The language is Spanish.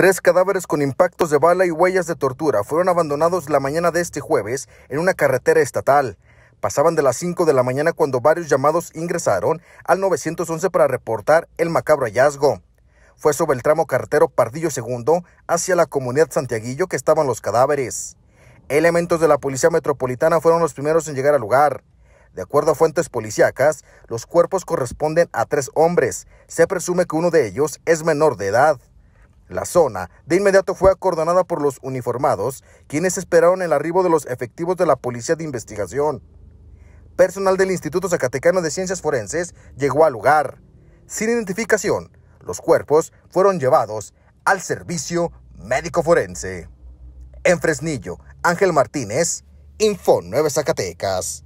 Tres cadáveres con impactos de bala y huellas de tortura fueron abandonados la mañana de este jueves en una carretera estatal. Pasaban de las 5 de la mañana cuando varios llamados ingresaron al 911 para reportar el macabro hallazgo. Fue sobre el tramo carretero Pardillo II hacia la comunidad santiaguillo que estaban los cadáveres. Elementos de la Policía Metropolitana fueron los primeros en llegar al lugar. De acuerdo a fuentes policíacas, los cuerpos corresponden a tres hombres. Se presume que uno de ellos es menor de edad. La zona de inmediato fue acordonada por los uniformados, quienes esperaron el arribo de los efectivos de la Policía de Investigación. Personal del Instituto Zacatecano de Ciencias Forenses llegó al lugar. Sin identificación, los cuerpos fueron llevados al servicio médico forense. En Fresnillo, Ángel Martínez, Info 9 Zacatecas.